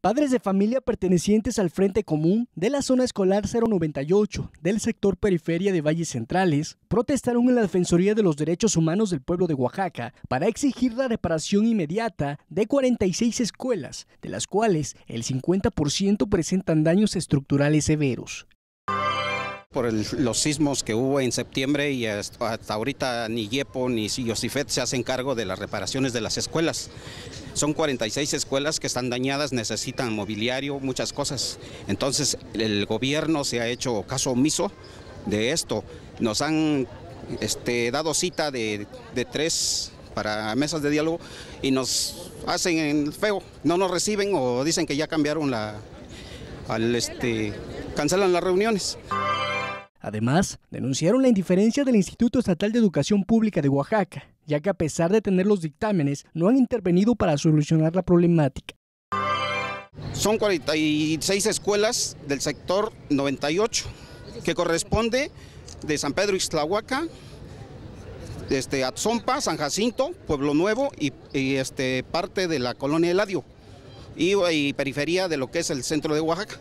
Padres de familia pertenecientes al Frente Común de la Zona Escolar 098 del sector periferia de Valles Centrales protestaron en la Defensoría de los Derechos Humanos del Pueblo de Oaxaca para exigir la reparación inmediata de 46 escuelas, de las cuales el 50% presentan daños estructurales severos. Por los sismos que hubo en septiembre y hasta, ahorita ni YEPO ni Yosifet se hacen cargo de las reparaciones de las escuelas. Son 46 escuelas que están dañadas, necesitan mobiliario, muchas cosas. Entonces el gobierno se ha hecho caso omiso de esto. Nos han este, dado cita de, tres para mesas de diálogo y nos hacen feo, no nos reciben o dicen que ya cambiaron la, este, cancelan las reuniones. Además, denunciaron la indiferencia del Instituto Estatal de Educación Pública de Oaxaca, ya que a pesar de tener los dictámenes, no han intervenido para solucionar la problemática. Son 46 escuelas del sector 98, que corresponde de San Pedro Ixtlahuaca, este, Atzompa, San Jacinto, Pueblo Nuevo y, este, parte de la colonia Eladio y, y periferia de lo que es el centro de Oaxaca.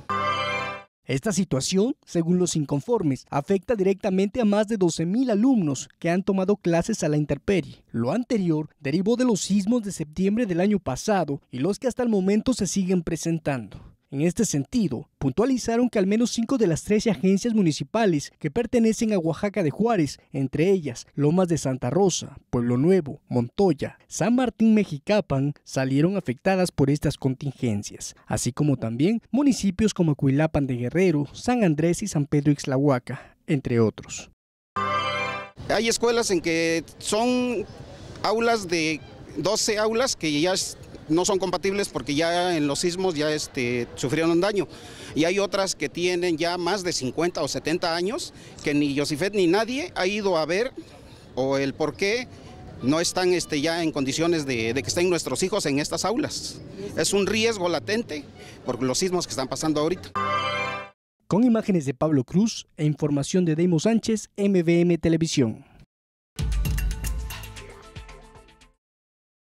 Esta situación, según los inconformes, afecta directamente a más de 12.000 alumnos que han tomado clases a la intemperie. Lo anterior derivó de los sismos de septiembre del año pasado y los que hasta el momento se siguen presentando. En este sentido, puntualizaron que al menos cinco de las 13 agencias municipales que pertenecen a Oaxaca de Juárez, entre ellas Lomas de Santa Rosa, Pueblo Nuevo, Montoya, San Martín Mexicapan, salieron afectadas por estas contingencias, así como también municipios como Cuilapan de Guerrero, San Andrés y San Pedro Ixlahuaca, entre otros. Hay escuelas en que son aulas de 12 aulas que ya no son compatibles porque ya en los sismos ya este, sufrieron daño. Y hay otras que tienen ya más de 50 o 70 años que ni Yosifet ni nadie ha ido a ver o el por qué no están este, ya en condiciones de, que estén nuestros hijos en estas aulas. Es un riesgo latente por los sismos que están pasando ahorita. Con imágenes de Pablo Cruz e información de Deimos Sánchez, MBM Televisión.